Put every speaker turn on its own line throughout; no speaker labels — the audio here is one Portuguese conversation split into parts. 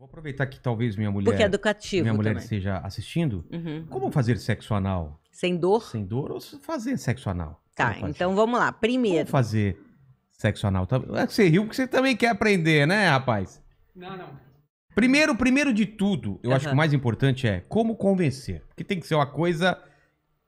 Vou aproveitar que talvez minha mulher. Porque é educativo. Minha mulher também. esteja assistindo. Uhum. Como fazer sexo anal? Sem dor? Sem dor ou fazer sexo anal? Tá, então vamos lá. Primeiro. Como fazer sexo anal? Tá, é você riu porque você também quer aprender, né, rapaz? Não, não. Primeiro, primeiro de tudo, eu uhum. acho que o mais importante é como convencer. Porque tem que ser uma coisa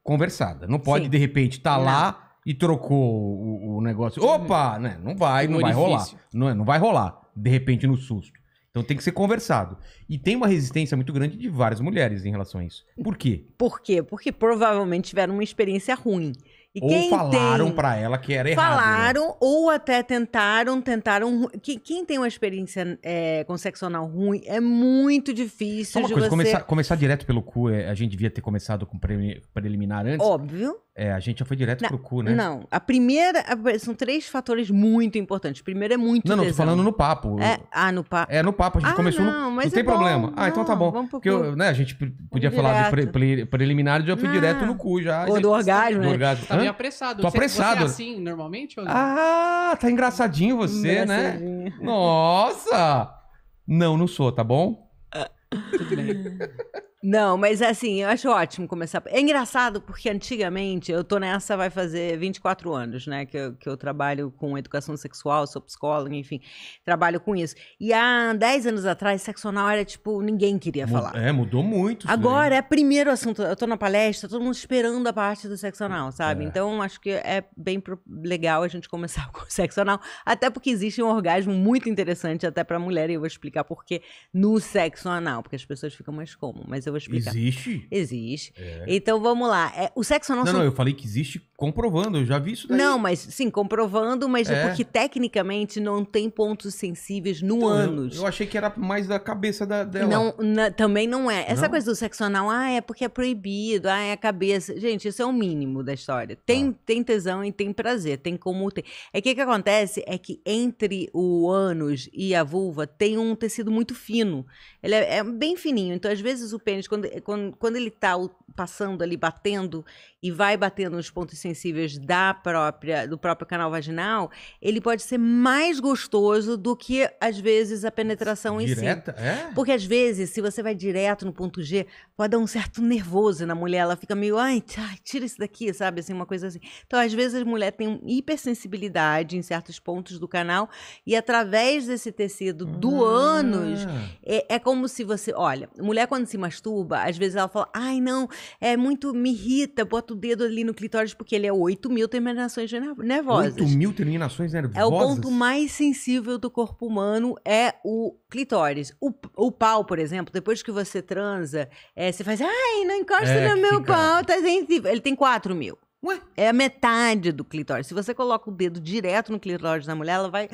conversada. Não pode, Sim. de repente, estar tá lá e trocou o, o negócio. Opa! Uhum. Né? Não vai, não, vai rolar. Não, é, não vai rolar, de repente, no susto. Então tem que ser conversado. E tem uma resistência muito grande de várias mulheres em relação a isso. Por quê? Por
quê? Porque provavelmente tiveram uma experiência ruim. E ou falaram tem...
para ela que era errado. Né? Falaram
né? ou até tentaram, tentaram. Quem, tem uma experiência é, com sexo anal ruim é muito difícil. Só uma coisa, você... começar,
começar direto pelo cu, é, a gente devia ter começado com preliminar antes. Óbvio. É, a gente já foi direto não, pro cu, né? Não,
a primeira. A, são três fatores muito importantes. Primeiro é muito. Não, não, tesão. tô falando no
papo. É, ah, no papo. É, no papo. A gente ah, começou. Não, no, mas não é tem é problema. Bom, ah, então tá bom. Porque eu, né, a gente podia vamos falar direto. de pre, pre, preliminar e já fui direto no cu já. Ou do orgasmo, né? Do orgasmo. Tá meio apressado. Tô você, apressado. Você é assim normalmente? Ou Ah, tá engraçadinho você, né? engraçadinho. né? Nossa! Não, não sou, tá bom? Tudo
bem. Não, mas é assim, eu acho ótimo começar. É engraçado porque antigamente, eu tô nessa, vai fazer 24 anos, né? Que eu, que eu trabalho com educação sexual, sou psicóloga, enfim, trabalho com isso. E há 10 anos atrás, sexo anal era tipo, ninguém queria falar.
É, mudou muito. Agora
daí. é primeiro assunto. Eu tô na palestra, todo mundo esperando a parte do sexo anal, sabe? É. Então acho que é bem pro- legal a gente começar com o sexo anal. Até porque existe um orgasmo muito interessante, até pra mulher, e eu vou explicar por quê, no sexo anal, porque as pessoas ficam mais como. Mas eu eu vou explicar. Existe? Existe. É. Então vamos lá. É, o sexo anal. É não, não, eu
falei que existe comprovando, eu já vi isso daí. Não, mas
sim, comprovando, mas é, é porque tecnicamente não tem pontos sensíveis no então, ânus. Eu, eu, achei que era mais da cabeça da, dela. Não, na, também não é. Essa não? coisa do sexo anal, ah, é porque é proibido, ah, é a cabeça. Gente, isso é o mínimo da história. Tem, ah. tem tesão e tem prazer, tem como ter. É que o que acontece é que entre o ânus e a vulva tem um tecido muito fino. Ele é, é bem fininho, então às vezes o pênis gente, quando, eh, quando, quando ele está passando ali, batendo, e vai batendo nos pontos sensíveis da própria do próprio canal vaginal, ele pode ser mais gostoso do que, às vezes, a penetração Direta? em si. É? Porque, às vezes, se você vai direto no ponto G, pode dar um certo nervoso na mulher. Ela fica meio, ai, tira isso daqui, sabe? Assim, uma coisa assim. Então, às vezes, a mulher tem hipersensibilidade em certos pontos do canal e, através desse tecido do ah. ânus, é, é como se você... Olha, mulher, quando se masturba, às vezes ela fala, ai não, é muito, me irrita, bota o dedo ali no clitóris porque ele é 8 mil terminações nervosas. 8 mil
terminações nervosas? É o ponto
mais sensível do corpo humano, é o clitóris. O, o pau, por exemplo, depois que você transa, é, você faz, ai, não encosta é, no meu fica... pau, tá sensível. Ele tem 4 mil. Ué? É a metade do clitóris. Se você coloca o dedo direto no clitóris da mulher, ela vai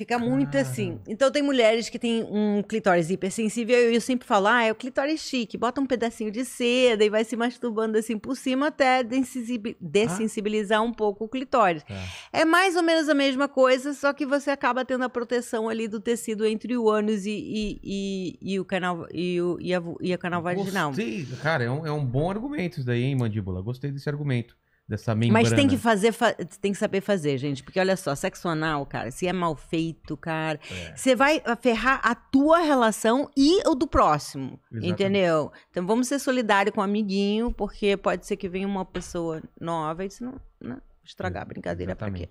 Fica Cara. muito assim. Então tem mulheres que têm um clitóris hipersensível e eu sempre falo, ah, é o clitóris chique, bota um pedacinho de seda e vai se masturbando assim por cima até ah. dessensibilizar ah? um pouco o clitóris. É. é. mais ou menos a mesma coisa, só que você acaba tendo a proteção ali do tecido entre o ânus e, e, e, e o canal e, o, e, a, e a canal vaginal. Gostei.
Cara, é um, é um bom argumento isso daí, hein, mandíbula? Gostei desse argumento dessa membrana. Mas tem que
fazer, fa tem que saber fazer, gente, porque olha só, sexo anal, cara, se é mal feito, cara, é. você vai ah, ferrar a tua relação e o do próximo, Exatamente. entendeu? Então vamos ser solidários com o amiguinho, porque pode ser que venha uma pessoa nova e isso não, não né? estragar a brincadeira para quê?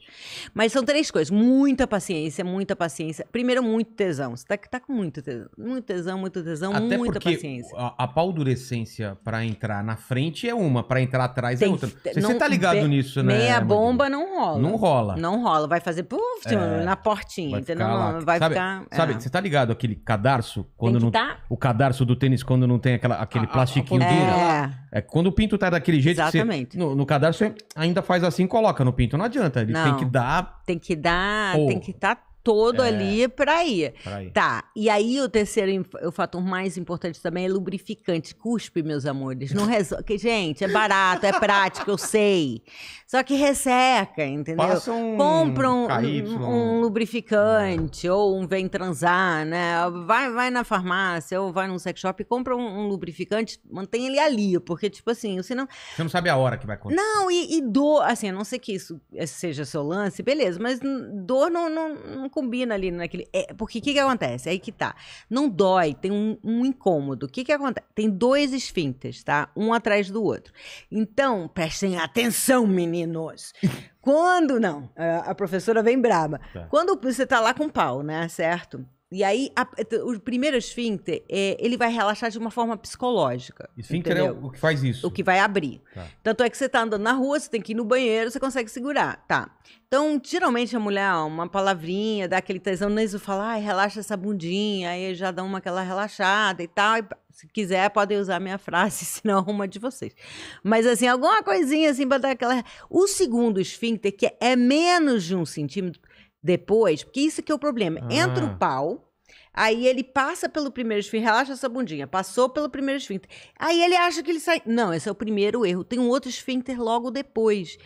Mas são três coisas: muita paciência, muita paciência. Primeiro, muito tesão. Você tá, tá com muito tesão, muito tesão, muito tesão, Até muita
paciência. A, a paldurecência para entrar na frente é uma, para entrar atrás é Tem, é outra. Você, não, você tá ligado be, nisso, né? Meia
bomba não rola. Não rola. Não rola. Vai fazer puff é, na portinha, vai entendeu? Ficar não, vai sabe, ficar. Sabe, é.
você tá ligado aquele cadarço quando não. Tá? O cadarço do tênis quando não tem aquela, aquele a, plastiquinho a, a duro? É. É, quando o pinto tá daquele jeito Exatamente. Você, no, no cadastro, você ainda faz assim e coloca no pinto. Não adianta. Ele não, tem que dar.
Tem que dar, oh. tem que estar tá todo é. ali para ir. ir. Tá. E aí o terceiro o fator mais importante também é lubrificante. Cuspe, meus amores. Não que Gente, é barato, é prático, eu sei. Só que resseca, entendeu? Passa um Compra um, um, um lubrificante é. ou um vem transar, né? Vai, vai na farmácia ou vai num sex shop e compra um, um, lubrificante, mantém ele ali, porque tipo assim, você não
Você não sabe a hora que vai acontecer. Não,
e, e dor, assim, a não ser que isso seja seu lance, beleza, mas dor não, não, não combina ali naquele. É, porque o que, que acontece? Aí que tá. Não dói, tem um, um incômodo. O que, que acontece? Tem dois esfíncteres, tá? Um atrás do outro. Então, prestem atenção, meninos. Quando. Não, a professora vem braba. Tá. Quando você tá lá com pau, né? Certo? E aí, a, o primeiro esfíncter, é, ele vai relaxar de uma forma psicológica. Esfíncter é o que faz isso. O que vai abrir. Tá. Tanto é que você está andando na rua, você tem que ir no banheiro, você consegue segurar. Tá. Então, geralmente a mulher, ah, uma palavrinha, dá aquele tesão no iso, fala, ai, relaxa essa bundinha, aí já dá uma aquela relaxada e tal. E, se quiser, podem usar minha frase, senão arruma de vocês. Mas, assim, alguma coisinha assim para dar aquela. O segundo esfíncter, que é menos de um centímetro, depois, porque isso que é o problema. Ah. Entra o ah. pau, aí ele passa pelo primeiro esfínter, relaxa essa bundinha, passou pelo primeiro esfínter. Aí ele acha que ele sai. Não, esse é o primeiro erro. Tem um outro esfínter logo depois.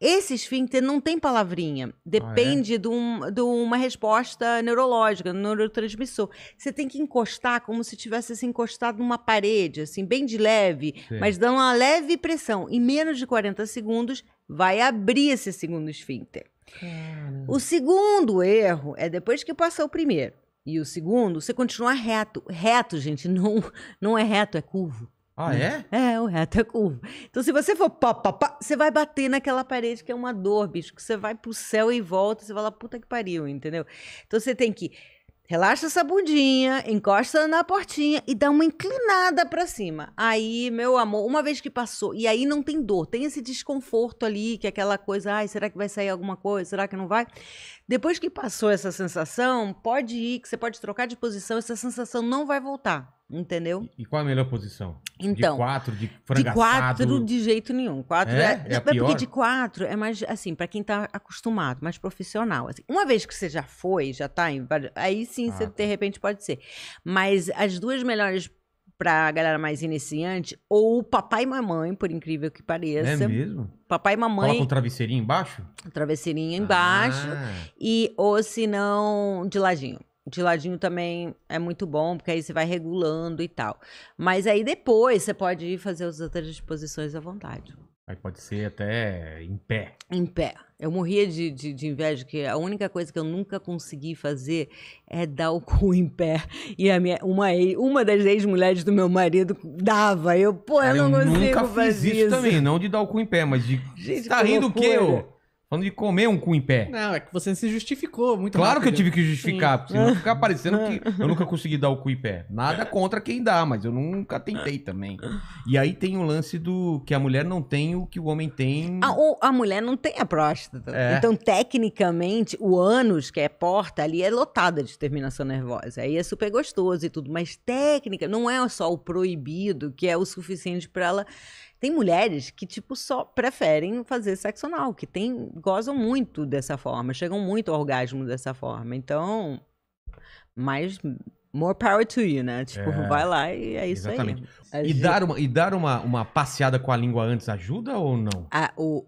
Esse esfínter não tem palavrinha. Depende ah, é? de, um, de uma resposta neurológica, neurotransmissor. Você tem que encostar como se tivesse assim, encostado numa parede, assim, bem de leve, Sim. mas dando uma leve pressão. Em menos de 40 segundos, vai abrir esse segundo esfínter. Cara. O segundo erro é depois que passar o primeiro. E o segundo, você continuar reto. Reto, gente, não, não é reto, é curvo. Ah, hum. é? É, o reto é curvo. Então, se você for pá, pá, pá, você vai bater naquela parede que é uma dor, bicho, que você vai pro céu e volta, você vai lá, puta que pariu, entendeu? Então, você tem que Relaxa essa bundinha, encosta na portinha e dá uma inclinada para cima. Aí, meu amor, uma vez que passou, e aí não tem dor, tem esse desconforto ali, que é aquela coisa, ai, será que vai sair alguma coisa? Será que não vai? Depois que passou essa sensação, pode ir, que você pode trocar de posição, essa sensação não vai voltar. Entendeu?
E qual a melhor posição? Então, de quatro, de frango De quatro, de
jeito nenhum. Quatro é, é, é, é porque de quatro é mais, assim, para quem tá acostumado, mais profissional. Assim. Uma vez que você já foi, já tá em. Aí sim, ah, você, tá. de repente pode ser. Mas as duas melhores pra galera mais iniciante, ou papai e mamãe, por incrível que pareça. É mesmo? Papai e mamãe. Coloca um travesseirinho embaixo? Um travesseirinho embaixo. Ah. E, ou se não, de ladinho de ladinho também é muito bom, porque aí você vai regulando e tal. Mas aí depois você pode ir fazer as outras posições à vontade.
Aí pode ser até em pé.
Em pé. Eu morria de, de, de, inveja, que a única coisa que eu nunca consegui fazer é dar o cu em pé. E a minha, uma, uma das ex-mulheres do meu marido dava. Eu, pô, eu, ah, eu não consigo nunca fiz isso.
também, não de dar o cu em pé, mas de. Gente, tá rindo o quê, ô? Falando de comer um cu em pé. Não, é que você se justificou muito Claro rápido. que eu tive que justificar, Sim. porque senão ficar parecendo que eu nunca consegui dar o cu em pé. Nada contra quem dá, mas eu nunca tentei também. E aí tem o lance do que a mulher não tem o que o homem tem.
A, o, a mulher não tem a próstata. É. Então, tecnicamente, o ânus, que é porta ali, é lotada de terminação nervosa. Aí é super gostoso e tudo, mas técnica não é só o proibido, que é o suficiente para ela tem mulheres que, tipo, só preferem fazer sexo anal, que tem, gozam muito dessa forma, chegam muito ao orgasmo dessa forma. Então, mais more
power to you, né? Tipo, é, vai lá
e é isso exatamente. aí. Exatamente. E dar, uma,
e dar uma, uma passeada com a língua antes ajuda ou não?
o,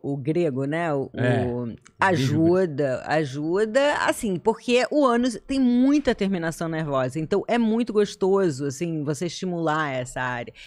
o, o grego, né? O, é, o ajuda, ajuda, assim, porque o ânus tem muita terminação nervosa, então é muito gostoso, assim, você estimular essa área.